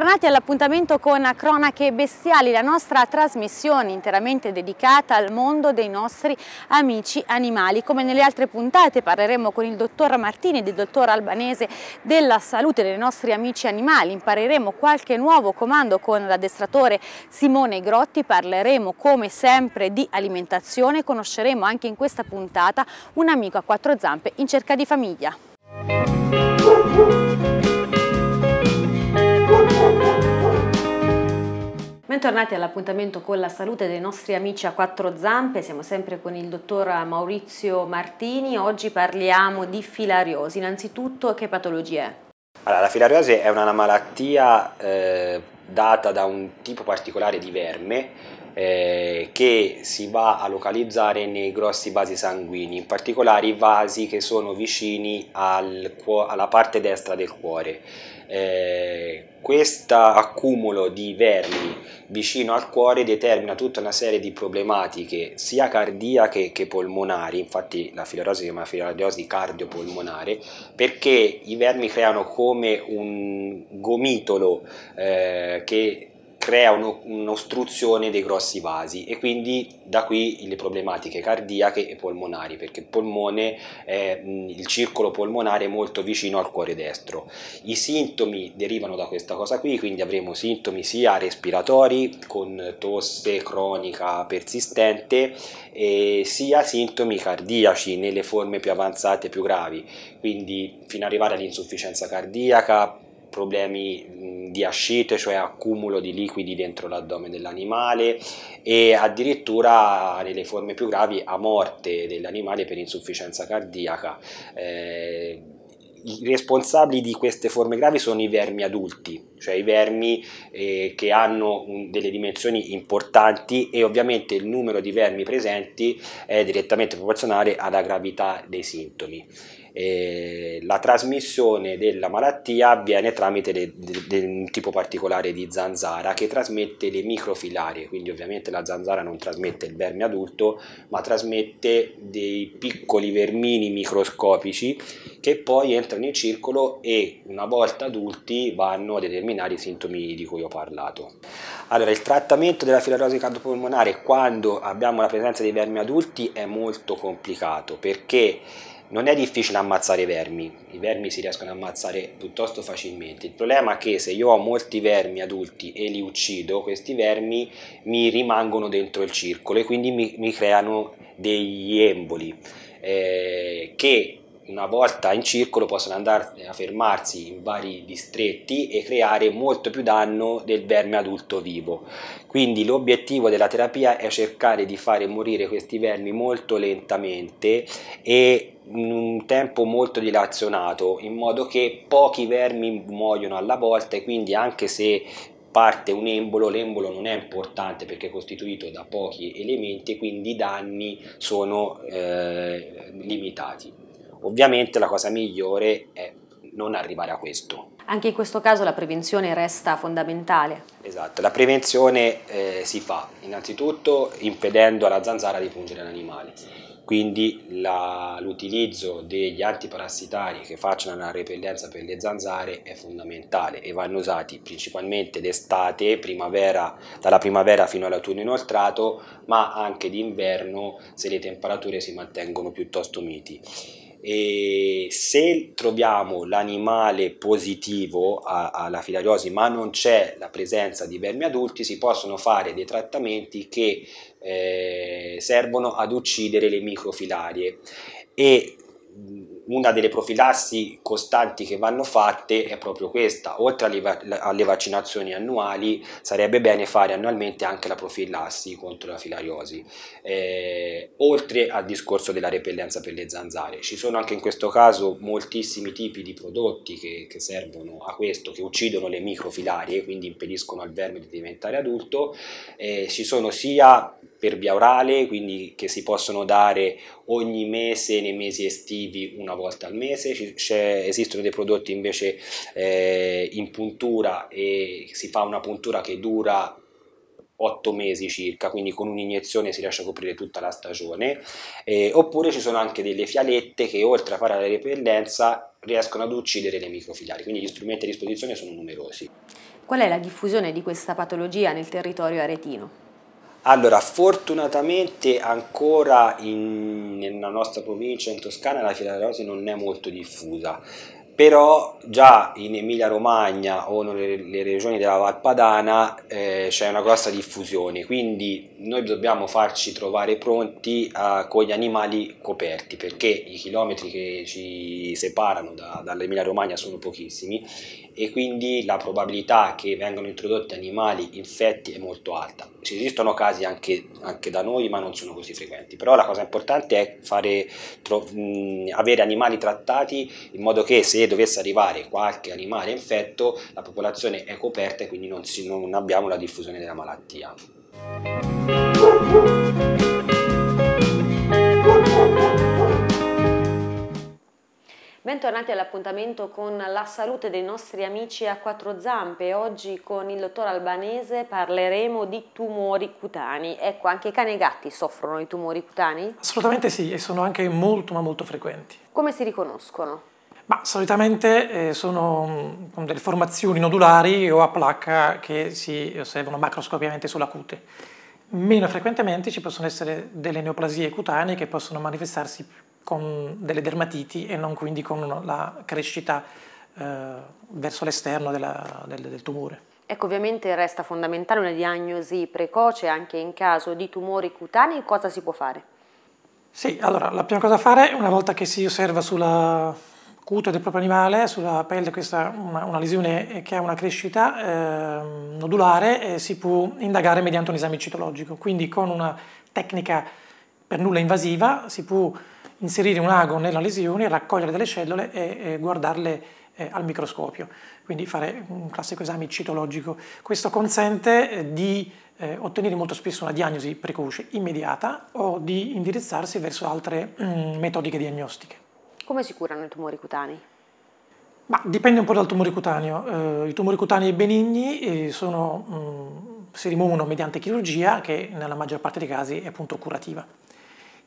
Bentornati all'appuntamento con Cronache Bestiali, la nostra trasmissione interamente dedicata al mondo dei nostri amici animali. Come nelle altre puntate parleremo con il dottor Martini, il dottor albanese della salute dei nostri amici animali, impareremo qualche nuovo comando con l'addestratore Simone Grotti, parleremo come sempre di alimentazione, conosceremo anche in questa puntata un amico a quattro zampe in cerca di famiglia. Bentornati all'appuntamento con la salute dei nostri amici a quattro zampe, siamo sempre con il dottor Maurizio Martini, oggi parliamo di filariosi, innanzitutto che patologia è? Allora, la filariosi è una malattia eh, data da un tipo particolare di verme eh, che si va a localizzare nei grossi vasi sanguigni, in particolare i vasi che sono vicini al alla parte destra del cuore eh, questo accumulo di vermi vicino al cuore determina tutta una serie di problematiche sia cardiache che polmonari, infatti la filorosi si chiama filorosi cardiopolmonare, perché i vermi creano come un gomitolo eh, che crea un'ostruzione dei grossi vasi e quindi da qui le problematiche cardiache e polmonari perché il polmone, è, il circolo polmonare è molto vicino al cuore destro. I sintomi derivano da questa cosa qui, quindi avremo sintomi sia respiratori con tosse cronica persistente sia sintomi cardiaci nelle forme più avanzate e più gravi, quindi fino ad arrivare all'insufficienza cardiaca, problemi di ascite, cioè accumulo di liquidi dentro l'addome dell'animale e addirittura nelle forme più gravi a morte dell'animale per insufficienza cardiaca. Eh, i responsabili di queste forme gravi sono i vermi adulti, cioè i vermi eh, che hanno un, delle dimensioni importanti e ovviamente il numero di vermi presenti è direttamente proporzionale alla gravità dei sintomi eh, la trasmissione della malattia avviene tramite de, de, de un tipo particolare di zanzara che trasmette le microfilarie, quindi ovviamente la zanzara non trasmette il verme adulto, ma trasmette dei piccoli vermini microscopici che poi entrano in circolo e una volta adulti vanno a determinare i sintomi di cui ho parlato. Allora, il trattamento della filarosi cardiopolmonare quando abbiamo la presenza di vermi adulti è molto complicato perché non è difficile ammazzare i vermi, i vermi si riescono a ammazzare piuttosto facilmente. Il problema è che se io ho molti vermi adulti e li uccido, questi vermi mi rimangono dentro il circolo e quindi mi, mi creano degli emboli eh, che una volta in circolo possono andare eh, a fermarsi in vari distretti e creare molto più danno del verme adulto vivo. Quindi l'obiettivo della terapia è cercare di fare morire questi vermi molto lentamente e in un tempo molto dilazionato, in modo che pochi vermi muoiono alla volta e quindi anche se parte un embolo, l'embolo non è importante perché è costituito da pochi elementi, quindi i danni sono eh, limitati. Ovviamente la cosa migliore è non arrivare a questo. Anche in questo caso la prevenzione resta fondamentale. Esatto, la prevenzione eh, si fa innanzitutto impedendo alla zanzara di pungere l'animale, quindi l'utilizzo degli antiparassitari che facciano la repellenza per le zanzare è fondamentale e vanno usati principalmente d'estate, dalla primavera fino all'autunno inoltrato, ma anche d'inverno se le temperature si mantengono piuttosto miti e se troviamo l'animale positivo alla filariosi ma non c'è la presenza di vermi adulti, si possono fare dei trattamenti che eh, servono ad uccidere le microfilarie e una delle profilassi costanti che vanno fatte è proprio questa, oltre alle, alle vaccinazioni annuali sarebbe bene fare annualmente anche la profilassi contro la filariosi, eh, oltre al discorso della repellenza per le zanzare. Ci sono anche in questo caso moltissimi tipi di prodotti che, che servono a questo, che uccidono le microfilarie, quindi impediscono al verme di diventare adulto, eh, ci sono sia per via orale, quindi che si possono dare ogni mese nei mesi estivi una volta al mese. esistono dei prodotti invece eh, in puntura e si fa una puntura che dura 8 mesi circa, quindi con un'iniezione si riesce a coprire tutta la stagione, eh, oppure ci sono anche delle fialette che oltre a fare la repellenza riescono ad uccidere le microfilari, quindi gli strumenti a disposizione sono numerosi. Qual è la diffusione di questa patologia nel territorio aretino? Allora, fortunatamente ancora in, nella nostra provincia, in Toscana, la filarosi non è molto diffusa, però già in Emilia-Romagna o nelle regioni della Valpadana eh, c'è una grossa diffusione, quindi noi dobbiamo farci trovare pronti eh, con gli animali coperti, perché i chilometri che ci separano da, dall'Emilia-Romagna sono pochissimi e quindi la probabilità che vengano introdotti animali infetti è molto alta. Ci esistono casi anche, anche da noi, ma non sono così frequenti. Però la cosa importante è fare, tro, mh, avere animali trattati in modo che se dovesse arrivare qualche animale infetto, la popolazione è coperta e quindi non, si, non abbiamo la diffusione della malattia. Bentornati all'appuntamento con la salute dei nostri amici a quattro zampe. Oggi con il dottor Albanese parleremo di tumori cutanei. Ecco, anche i cani e i gatti soffrono di tumori cutanei? Assolutamente sì, e sono anche molto ma molto frequenti. Come si riconoscono? Ma solitamente eh, sono mm, delle formazioni nodulari o a placca che si osservano macroscopicamente sulla cute. Meno frequentemente ci possono essere delle neoplasie cutanee che possono manifestarsi con delle dermatiti e non quindi con la crescita eh, verso l'esterno della, del, del tumore. Ecco, ovviamente resta fondamentale una diagnosi precoce anche in caso di tumori cutanei, cosa si può fare? Sì, allora la prima cosa da fare una volta che si osserva sulla cute del proprio animale, sulla pelle questa una, una, lesione che ha una crescita eh, nodulare, eh, si può indagare mediante un esame citologico, quindi con una tecnica per nulla invasiva si può inserire un ago nella lesione, raccogliere delle cellule e, guardarle eh, al microscopio, quindi fare un classico esame citologico. Questo consente eh, di eh, ottenere molto spesso una diagnosi precoce, immediata, o di indirizzarsi verso altre mm, metodiche diagnostiche. Come si curano i tumori cutanei? Ma dipende un po' dal tumore cutaneo. I tumori cutanei benigni sono, mm, si rimuovono mediante chirurgia che nella maggior parte dei casi è appunto curativa.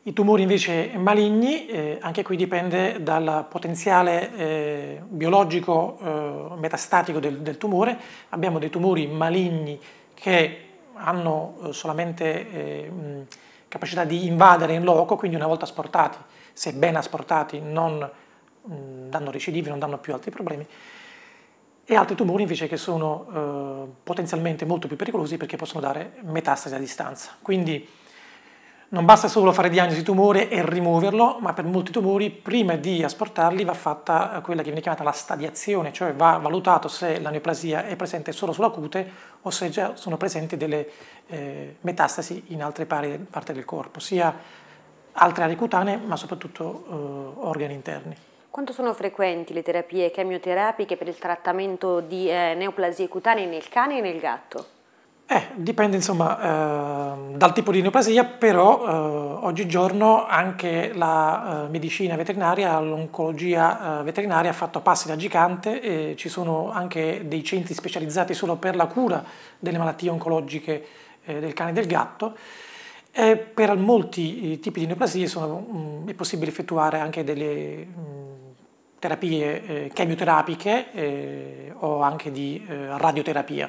I tumori invece maligni, eh, anche qui dipende dal potenziale eh, biologico eh, metastatico del, del, tumore, abbiamo dei tumori maligni che hanno eh, solamente eh, capacità di invadere in loco, quindi una volta asportati, se ben asportati, non mh, danno recidivi, non danno più altri problemi, e altri tumori invece che sono eh, potenzialmente molto più pericolosi perché possono dare metastasi a distanza. Quindi, non basta solo fare diagnosi tumore e rimuoverlo, ma per molti tumori prima di asportarli va fatta eh, quella che viene chiamata la stadiazione, cioè va valutato se la neoplasia è presente solo sulla cute o se già sono presenti delle eh, metastasi in altre parti del corpo, sia altre aree cutanee ma soprattutto eh, organi interni. Quanto sono frequenti le terapie chemioterapiche per il trattamento di eh, neoplasie cutanee nel cane e nel gatto? Eh, dipende insomma eh, dal tipo di neoplasia, però eh, oggigiorno anche la eh, medicina veterinaria, l'oncologia eh, veterinaria ha fatto passi da gigante e ci sono anche dei centri specializzati solo per la cura delle malattie oncologiche eh, del cane e del gatto. E per molti tipi di neoplasie sono, mh, mm, è possibile effettuare anche delle mh, mm, terapie chemioterapiche o anche di radioterapia.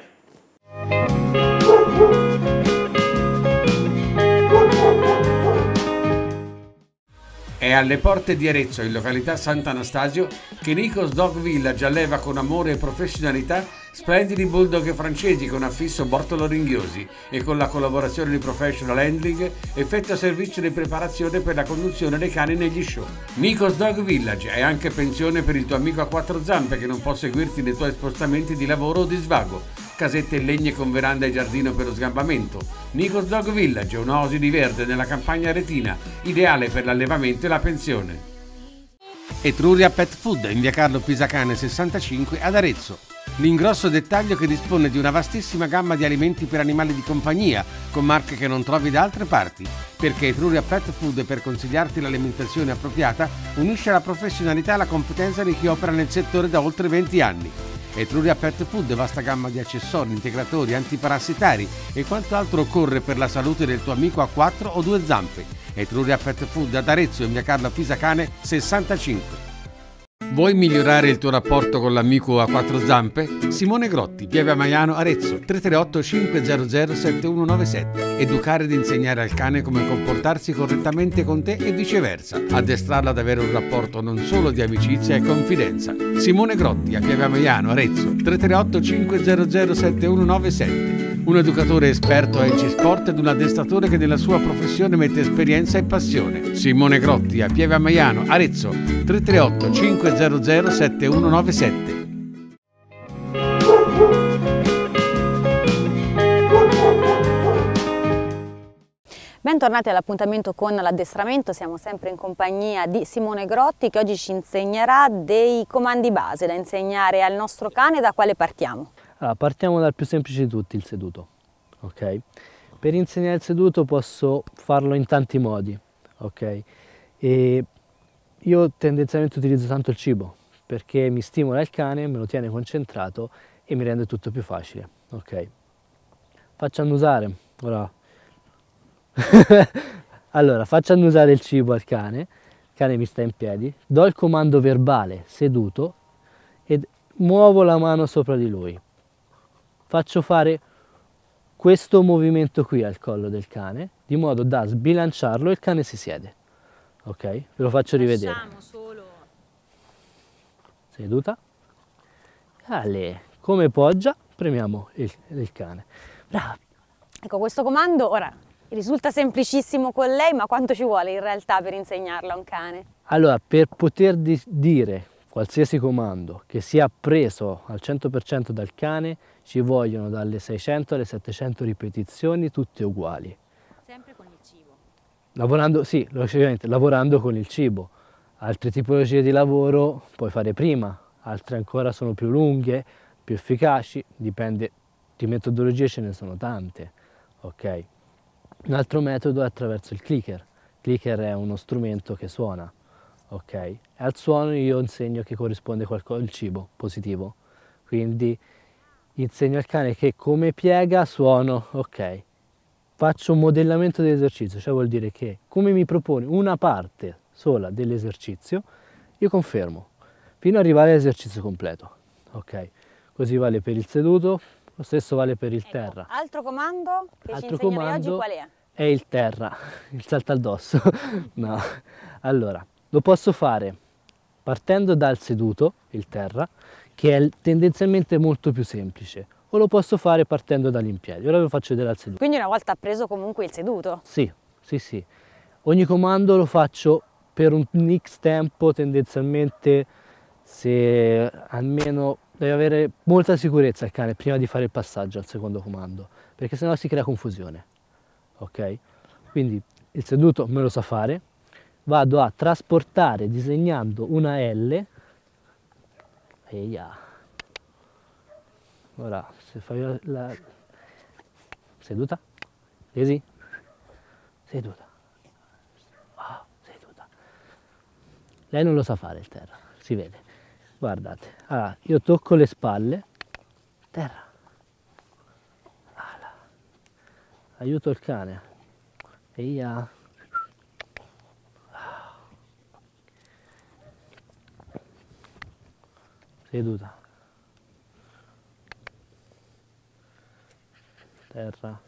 È alle porte di Arezzo, in località Sant'Anastasio, che Nico's Dog Village alleva con amore e professionalità splendidi bulldog francesi con affisso bortolo ringhiosi e con la collaborazione di Professional Handling effettua servizio di preparazione per la conduzione dei cani negli show. Nico's Dog Village è anche pensione per il tuo amico a quattro zampe che non può seguirti nei tuoi spostamenti di lavoro o di svago casette in legno con veranda e giardino per lo sgambamento. Nico's Dog Village, un'osi di verde nella campagna retina, ideale per l'allevamento e la pensione. Etruria Pet Food in via Carlo Pisacane 65 ad Arezzo. L'ingrosso dettaglio che dispone di una vastissima gamma di alimenti per animali di compagnia, con marche che non trovi da altre parti, perché Etruria Pet Food per consigliarti l'alimentazione appropriata unisce la professionalità e la competenza di chi opera nel settore da oltre 20 anni. Etruria Pet Food, vasta gamma di accessori, integratori, antiparassitari e quanto altro occorre per la salute del tuo amico a quattro o due zampe. Etruria Pet Food ad Arezzo in via Carlo Pisacane 65. Vuoi migliorare il tuo rapporto con l'amico a quattro zampe? Simone Grotti, Pieve Maiano, Arezzo, 338 500 7197. Educare ed insegnare al cane come comportarsi correttamente con te e viceversa. Addestrarla ad avere un rapporto non solo di amicizia e confidenza. Simone Grotti, a Pieve Maiano, Arezzo, 338 500 7197 un educatore esperto a NC Sport ed un addestratore che nella sua professione mette esperienza e passione. Simone Grotti a Pieve a Maiano, Arezzo 338 500 7197. Bentornati all'appuntamento con l'addestramento, siamo sempre in compagnia di Simone Grotti che oggi ci insegnerà dei comandi base da insegnare al nostro cane da quale partiamo. Allora, ah, partiamo dal più semplice di tutti, il seduto. Okay? Per insegnare il seduto posso farlo in tanti modi. Okay? io tendenzialmente utilizzo tanto il cibo perché mi stimola il cane, me lo tiene concentrato e mi rende tutto più facile. Okay? Faccio annusare. Ora... allora, faccio annusare il cibo al cane, il cane mi sta in piedi, do il comando verbale seduto e muovo la mano sopra di lui faccio fare questo movimento qui al collo del cane, di modo da sbilanciarlo e il cane si siede. Ok? Ve lo faccio rivedere. Seduta. Ale, come poggia, premiamo il, il cane. Bravi. Ecco, questo comando ora risulta semplicissimo con lei, ma quanto ci vuole in realtà per insegnarlo a un cane? Allora, per poter dire qualsiasi comando che sia preso al 100% dal cane ci vogliono dalle 600 alle 700 ripetizioni tutte uguali. Sempre con il cibo? Lavorando, sì, logicamente, lavorando con il cibo. Altre tipologie di lavoro puoi fare prima, altre ancora sono più lunghe, più efficaci, dipende, di metodologie ce ne sono tante, ok? Un altro metodo è attraverso il clicker. Il clicker è uno strumento che suona ok? al suono io insegno che corrisponde qualcosa, il cibo positivo. Quindi insegno al cane che come piega suono, ok? Faccio un modellamento dell'esercizio, cioè vuol dire che come mi propone una parte sola dell'esercizio, io confermo, fino ad arrivare all'esercizio completo, ok? Così vale per il seduto, lo stesso vale per il ecco, terra. Altro comando che altro ci oggi qual è? È il terra, il salto addosso. no, allora lo posso fare partendo dal seduto, il terra, che è tendenzialmente molto più semplice, o lo posso fare partendo dall'impiedi. Ora ve lo faccio vedere al seduto. Quindi una volta preso comunque il seduto? Sì, sì, sì. Ogni comando lo faccio per un x tempo tendenzialmente se almeno deve avere molta sicurezza il cane prima di fare il passaggio al secondo comando, perché sennò si crea confusione. Ok? Quindi il seduto me lo sa fare, vado a trasportare disegnando una L eia ora se fai la seduta così seduta oh, seduta lei non lo sa fare il terra si vede guardate allora io tocco le spalle terra allora. aiuto il cane eia seduta terra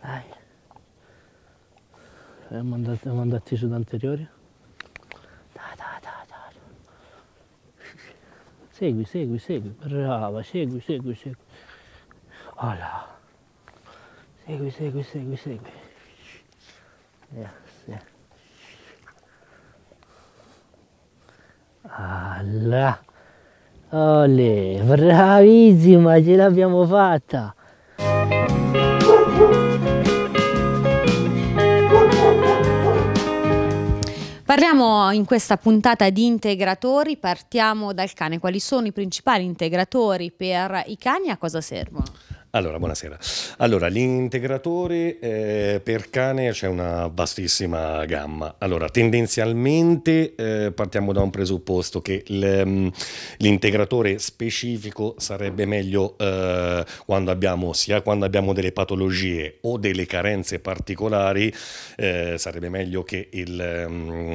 dai siamo andati, siamo andati su anteriori da, da, da, da. segui segui segui brava segui segui segui voilà segui segui segui segui yeah. Alla. Olè, bravissima, ce l'abbiamo fatta! Parliamo in questa puntata di integratori, partiamo dal cane. Quali sono i principali integratori per i cani e a cosa servono? Allora, buonasera. Allora, l'integratore eh, per cane c'è una vastissima gamma. Allora, tendenzialmente eh, partiamo da un presupposto che mm, l'integratore specifico sarebbe meglio eh, quando abbiamo sia quando abbiamo delle patologie o delle carenze particolari, eh, sarebbe meglio che il, mm,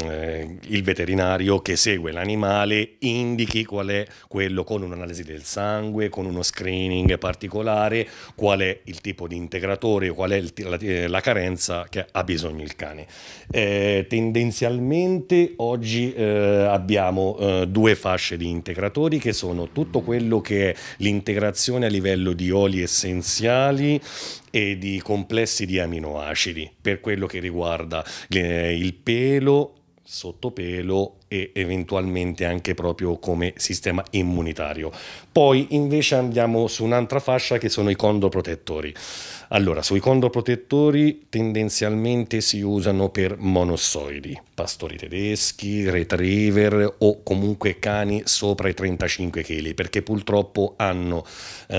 il veterinario che segue l'animale indichi qual è quello con un'analisi del sangue, con uno screening particolare qual è il tipo di integratore, qual è il, la, eh, la, carenza che ha bisogno il cane. Eh, tendenzialmente oggi eh, abbiamo eh, due fasce di integratori che sono tutto quello che è l'integrazione a livello di oli essenziali e di complessi di aminoacidi per quello che riguarda eh, il pelo sottopelo e eventualmente anche proprio come sistema immunitario. Poi invece andiamo su un'altra fascia che sono i condoprotettori. Allora, sui condoprotettori tendenzialmente si usano per monossoidi, pastori tedeschi, retriever o comunque cani sopra i 35 kg, perché purtroppo hanno, eh,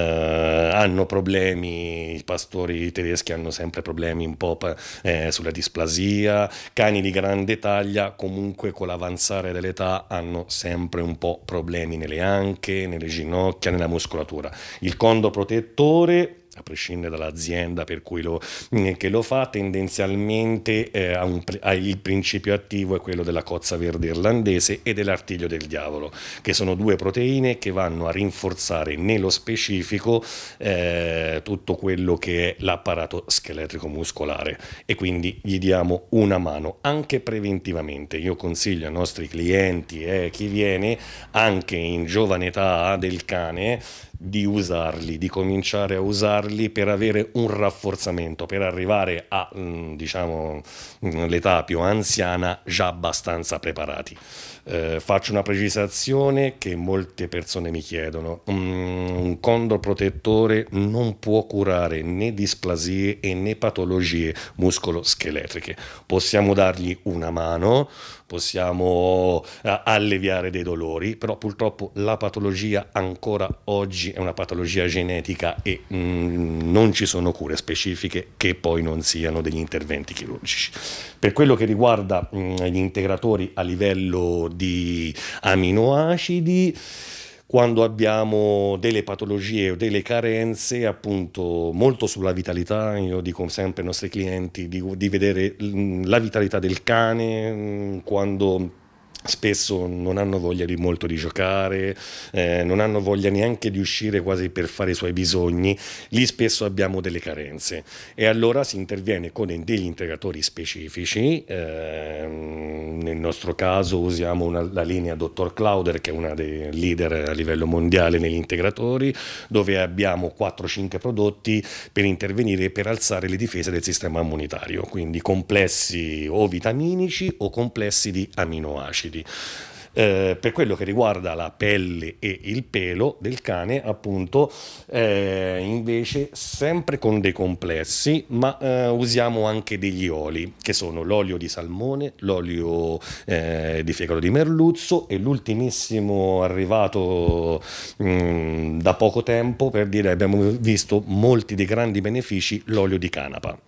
hanno, problemi, i pastori tedeschi hanno sempre problemi un po' eh, sulla displasia, cani di grande taglia comunque con l'avanzata passare dell'età hanno sempre un po' problemi nelle anche, nelle ginocchia, nella muscolatura. Il condo protettore a prescindere dall'azienda per cui lo, mm, che lo fa, tendenzialmente eh, ha un, ha il principio attivo è quello della cozza verde irlandese e dell'artiglio del diavolo, che sono due proteine che vanno a rinforzare nello specifico eh, tutto quello che è l'apparato scheletrico muscolare e quindi gli diamo una mano anche preventivamente. Io consiglio ai nostri clienti e eh, chi viene anche in giovane età del cane di usarli, di cominciare a usarli per avere un rafforzamento, per arrivare a mm, diciamo, mm, l'età più anziana già abbastanza preparati. Eh, faccio una precisazione che molte persone mi chiedono. Mm, un condor protettore non può curare né displasie né patologie muscoloscheletriche. Possiamo dargli una mano, possiamo eh, alleviare dei dolori, però purtroppo la patologia ancora oggi è una patologia genetica e mh, mm, non ci sono cure specifiche che poi non siano degli interventi chirurgici. Per quello che riguarda mh, mm, gli integratori a livello di aminoacidi, quando abbiamo delle patologie o delle carenze appunto molto sulla vitalità, io dico sempre ai nostri clienti di, di vedere mm, la vitalità del cane mm, quando spesso non hanno voglia di molto di giocare, eh, non hanno voglia neanche di uscire quasi per fare i suoi bisogni, lì spesso abbiamo delle carenze e allora si interviene con degli integratori specifici, eh, nel nostro caso usiamo una, la linea Dottor Clouder che è una dei leader a livello mondiale negli integratori, dove abbiamo 4-5 prodotti per intervenire per alzare le difese del sistema immunitario, quindi complessi o vitaminici o complessi di aminoacidi. Quindi eh, per quello che riguarda la pelle e il pelo del cane, appunto, eh, invece sempre con dei complessi, ma eh, usiamo anche degli oli, che sono l'olio di salmone, l'olio eh, di fegato di merluzzo e l'ultimissimo arrivato mh, mm, da poco tempo, per dire abbiamo visto molti dei grandi benefici, l'olio di canapa.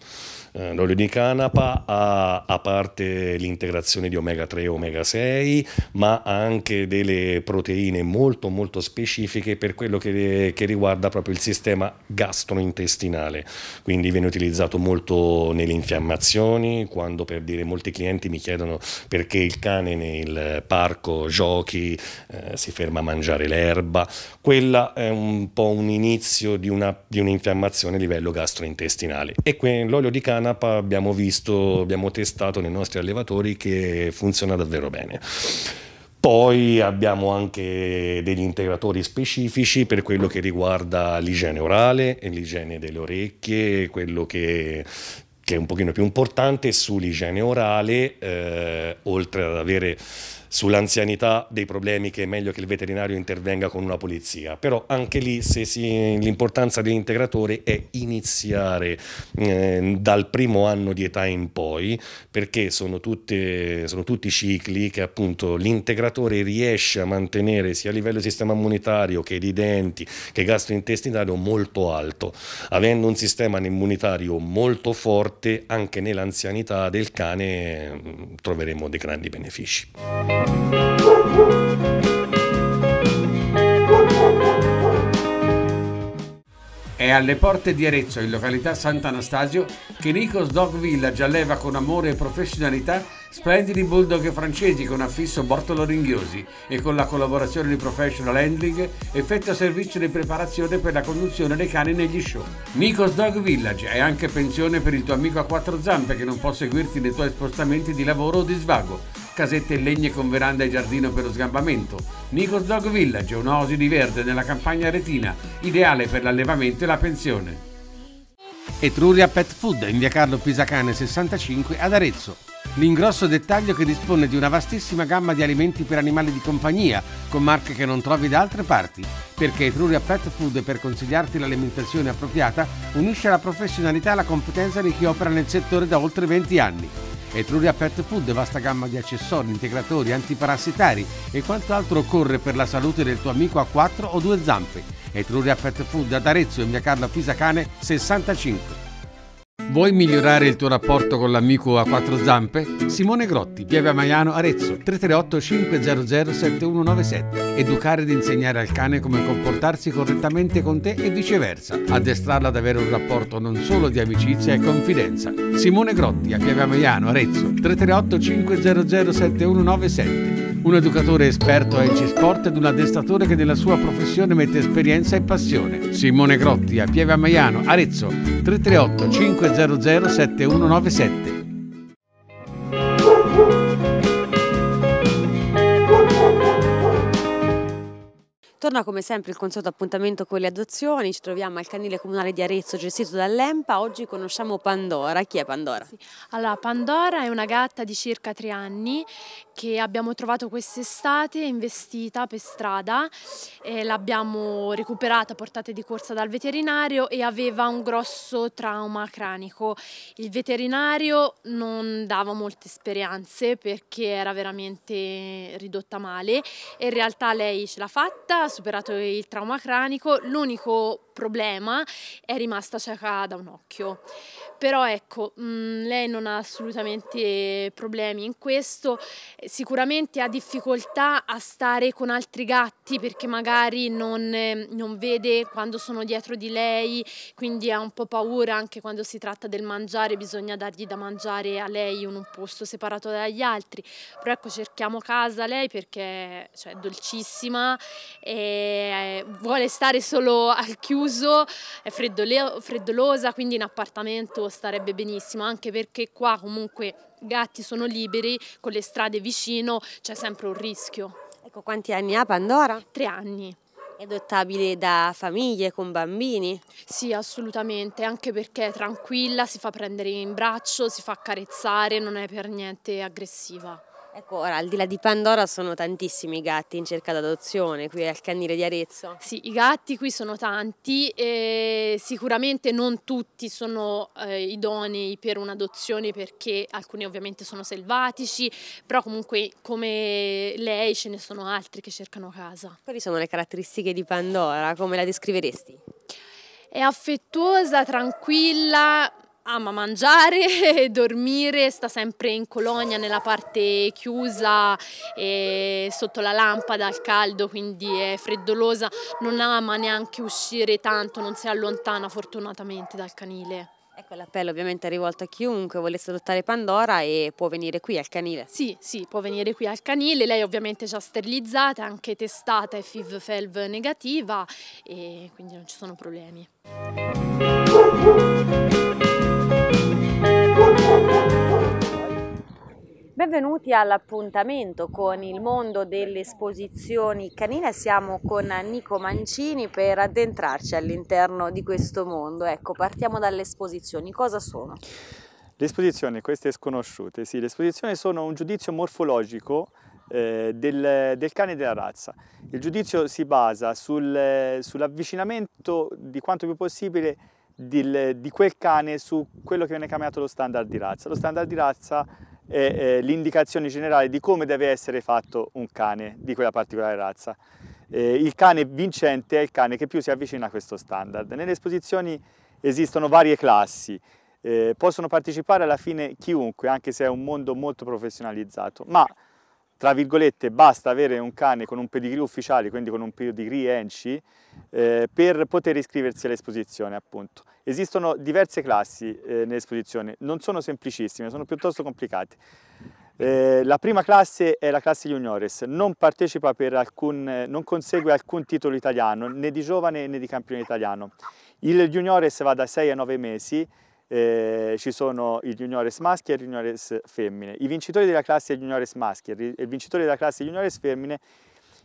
Eh, l'olio di canapa ha a parte l'integrazione di omega 3 e omega 6, ma anche delle proteine molto molto specifiche per quello che, che riguarda proprio il sistema gastrointestinale. Quindi viene utilizzato molto nelle infiammazioni, quando per dire molti clienti mi chiedono perché il cane nel parco giochi, eh, si ferma a mangiare l'erba. Quella è un po' un inizio di, una, di un'infiammazione a livello gastrointestinale. E l'olio di canapa canapa abbiamo visto, abbiamo testato nei nostri allevatori che funziona davvero bene. Poi abbiamo anche degli integratori specifici per quello che riguarda l'igiene orale e l'igiene delle orecchie, quello che, che è un pochino più importante sull'igiene orale, eh, oltre ad avere sull'anzianità dei problemi che è meglio che il veterinario intervenga con una polizia, però anche lì l'importanza dell'integratore è iniziare eh, dal primo anno di età in poi, perché sono, tutte, sono tutti cicli che appunto l'integratore riesce a mantenere sia a livello di sistema immunitario che di denti, che gastrointestinale molto alto, avendo un sistema immunitario molto forte anche nell'anzianità del cane mm, troveremo dei grandi benefici. È alle porte di Arezzo, in località Sant'Anastasio, che Nico's Dog Village alleva con amore e professionalità splendidi bulldog francesi con affisso bortolo ringhiosi e con la collaborazione di Professional Handling effettua servizio di preparazione per la conduzione dei cani negli show. Nico's Dog Village è anche pensione per il tuo amico a quattro zampe che non può seguirti nei tuoi spostamenti di lavoro o di svago casette in legno con veranda e giardino per lo sgambamento. Nico's Dog Village, un'osi di verde nella campagna retina, ideale per l'allevamento e la pensione. Etruria Pet Food in via Carlo Pisacane 65 ad Arezzo. L'ingrosso dettaglio che dispone di una vastissima gamma di alimenti per animali di compagnia, con marche che non trovi da altre parti, perché Etruria Pet Food per consigliarti l'alimentazione appropriata unisce la professionalità e la competenza di chi opera nel settore da oltre 20 anni. Etruria Pet Food vasta gamma di accessori, integratori, antiparassitari e quanto altro occorre per la salute del tuo amico a quattro o due zampe. Etruria Pet Food ad Arezzo in via Carlo Pisacane 65. Vuoi migliorare il tuo rapporto con l'amico a quattro zampe? Simone Grotti, Pieve Maiano, Arezzo, 338 500 7197. Educare ed insegnare al cane come comportarsi correttamente con te e viceversa. Addestrarla ad avere un rapporto non solo di amicizia e confidenza. Simone Grotti, a Pieve Amaiano, Arezzo, 338 500 7197. Un educatore esperto a EG Sport ed un addestratore che nella sua professione mette esperienza e passione. Simone Grotti a Pieve a Maiano, Arezzo 338 500 7197. Torna come sempre il consueto appuntamento con le adozioni, ci troviamo al canile comunale di Arezzo gestito dall'EMPA, oggi conosciamo Pandora, chi è Pandora? Sì. Allora, Pandora è una gatta di circa tre anni che abbiamo trovato quest'estate investita per strada, eh, l'abbiamo recuperata, a portata di corsa dal veterinario e aveva un grosso trauma cranico. Il veterinario non dava molte speranze perché era veramente ridotta male e in realtà lei ce l'ha fatta, ha superato il trauma cranico, l'unico problema è rimasta cieca da un occhio però ecco, mh, mm, lei non ha assolutamente problemi in questo, eh, sicuramente ha difficoltà a stare con altri gatti perché magari non, ehm, non vede quando sono dietro di lei, quindi ha un po' paura anche quando si tratta del mangiare, bisogna dargli da mangiare a lei in un posto separato dagli altri, però ecco cerchiamo casa lei perché cioè, è dolcissima, è, eh, vuole stare solo al chiuso, è freddolosa, quindi in appartamento starebbe benissimo, anche perché qua comunque i gatti sono liberi, con le strade vicino c'è sempre un rischio. Ecco, quanti anni ha Pandora? Tre anni. È adottabile da famiglie con bambini? Sì, assolutamente, anche perché è tranquilla, si fa prendere in braccio, si fa accarezzare, non è per niente aggressiva. Ecco, ora, al di là di Pandora sono tantissimi i gatti in cerca d'adozione qui al canile di Arezzo. Sì, i gatti qui sono tanti e sicuramente non tutti sono eh, idonei per un'adozione perché alcuni ovviamente sono selvatici, però comunque come lei ce ne sono altri che cercano casa. Quali sono le caratteristiche di Pandora? Come la descriveresti? È affettuosa, tranquilla, ama mangiare, dormire, sta sempre in colonia nella parte chiusa e sotto la lampada al caldo, quindi è freddolosa, non ama neanche uscire tanto, non si allontana fortunatamente dal canile. Ecco, l'appello ovviamente è rivolto a chiunque volesse adottare Pandora e può venire qui al canile. Sì, sì, può venire qui al canile. Lei ovviamente è già sterilizzata, anche testata e FIV-FELV negativa e quindi non ci sono problemi. Benvenuti all'appuntamento con il mondo delle esposizioni canine, siamo con Nico Mancini per addentrarci all'interno di questo mondo. Ecco, partiamo dalle esposizioni, cosa sono? Le esposizioni, queste sconosciute, sì, le esposizioni sono un giudizio morfologico eh, del, del, cane della razza. Il giudizio si basa sul, sull'avvicinamento di quanto più possibile di, di quel cane su quello che viene chiamato lo standard di razza. Lo standard di razza e eh, l'indicazione generale di come deve essere fatto un cane di quella particolare razza. Eh, il cane vincente è il cane che più si avvicina a questo standard. Nelle esposizioni esistono varie classi, eh, possono partecipare alla fine chiunque, anche se è un mondo molto professionalizzato, ma tra virgolette basta avere un cane con un pedigree ufficiale, quindi con un pedigree ENCI, eh, per poter iscriversi all'esposizione appunto. Esistono diverse classi eh, nell'esposizione, non sono semplicissime, sono piuttosto complicate. Eh, la prima classe è la classe juniores, non partecipa per alcun, non consegue alcun titolo italiano, né di giovane né di campione italiano. Il juniores va da 6 a 9 mesi, eh, ci sono i juniores maschi e i juniores femmine. I vincitori della classe juniores maschi e il vincitore della classe juniores femmine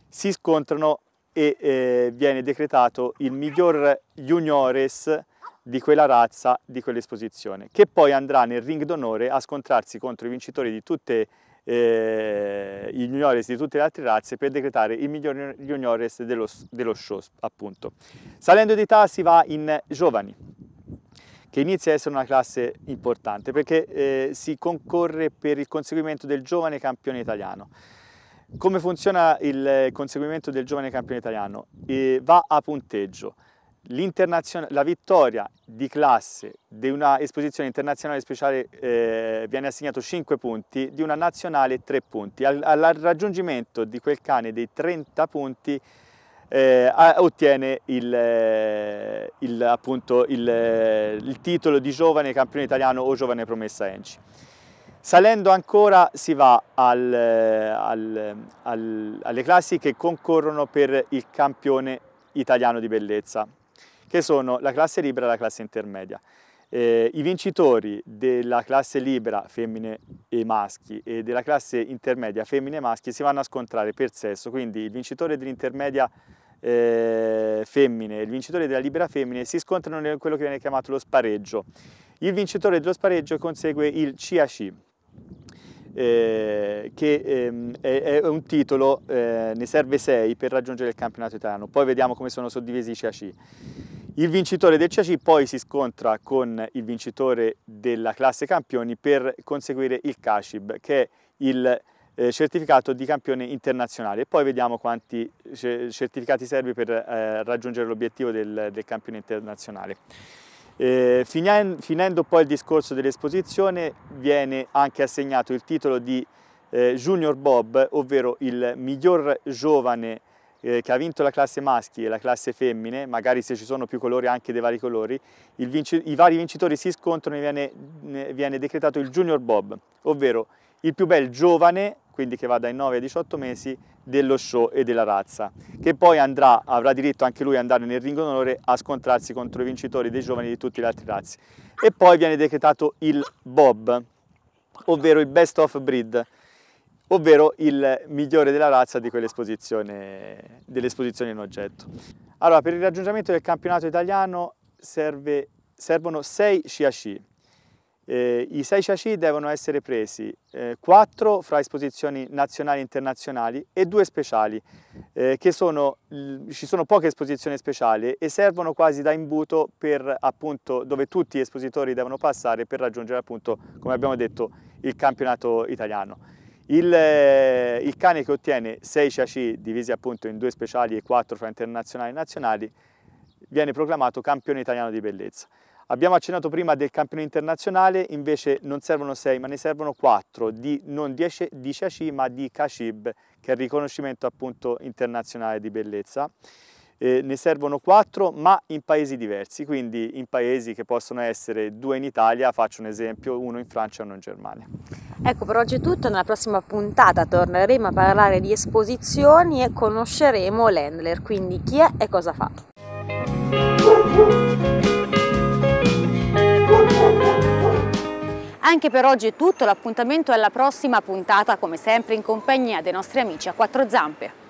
si scontrano e eh, viene decretato il miglior juniores di quella razza, di quell'esposizione, che poi andrà nel ring d'onore a scontrarsi contro i vincitori di tutte eh, i juniores di tutte le altre razze per decretare il miglior juniores dello, dello show appunto. Salendo di età si va in giovani, che inizia a essere una classe importante perché eh, si concorre per il conseguimento del giovane campione italiano. Come funziona il eh, conseguimento del giovane campione italiano? Eh, va a punteggio. La vittoria di classe di una esposizione internazionale speciale eh, viene assegnato 5 punti, di una nazionale 3 punti. Al, al raggiungimento di quel cane dei 30 punti eh, ottiene il, eh, il, appunto, il, eh, il, titolo di giovane campione italiano o giovane promessa ENCI. Salendo ancora si va al, eh, al, al, alle classi che concorrono per il campione italiano di bellezza, che sono la classe libera e la classe intermedia. Eh, I vincitori della classe libera femmine e maschi e della classe intermedia femmine e maschi si vanno a scontrare per sesso, quindi il vincitore dell'intermedia eh, femmine e il vincitore della libera femmine si scontrano in quello che viene chiamato lo spareggio. Il vincitore dello spareggio consegue il CAC, eh, che ehm, è, è, un titolo, eh, ne serve 6 per raggiungere il campionato italiano. Poi vediamo come sono suddivisi i CAC. Il vincitore del CAC poi si scontra con il vincitore della classe campioni per conseguire il CACIB, che è il eh, certificato di campione internazionale e poi vediamo quanti certificati serve per eh, raggiungere l'obiettivo del, del, campione internazionale. Eh, finendo, finendo, poi il discorso dell'esposizione viene anche assegnato il titolo di eh, Junior Bob, ovvero il miglior giovane eh, che ha vinto la classe maschi e la classe femmine, magari se ci sono più colori anche dei vari colori, i vari vincitori si scontrano e viene, viene decretato il junior bob, ovvero il più bel giovane quindi che va dai 9 ai 18 mesi, dello show e della razza, che poi andrà, avrà diritto anche lui ad andare nel ring d'onore a scontrarsi contro i vincitori dei giovani di tutte le altre razze. E poi viene decretato il Bob, ovvero il Best of Breed, ovvero il migliore della razza di quell'esposizione dell'esposizione in oggetto. Allora, per il raggiungimento del campionato italiano serve, servono 6 sci sci. Eh, I 6 sci devono essere presi eh, fra esposizioni nazionali e internazionali e 2 speciali, eh, che sono, ci sono poche esposizioni speciali e servono quasi da imbuto per appunto dove tutti gli espositori devono passare per raggiungere appunto, come abbiamo detto, il campionato italiano. Il, eh, il cane che ottiene 6 CAC divisi appunto in due speciali e 4 fra internazionali e nazionali viene proclamato campione italiano di bellezza. Abbiamo accennato prima del campione internazionale, invece non servono 6 ma ne servono 4, di, non 10, di CAC ma di CACIB, che è il riconoscimento appunto internazionale di bellezza eh, ne servono quattro ma in paesi diversi, quindi in paesi che possono essere due in Italia, faccio un esempio, uno in Francia e uno in Germania. Ecco, per oggi è tutto, nella prossima puntata torneremo a parlare di esposizioni e conosceremo l'handler, quindi chi è e cosa fa. Anche per oggi è tutto, l'appuntamento è alla prossima puntata, come sempre in compagnia dei nostri amici a quattro zampe.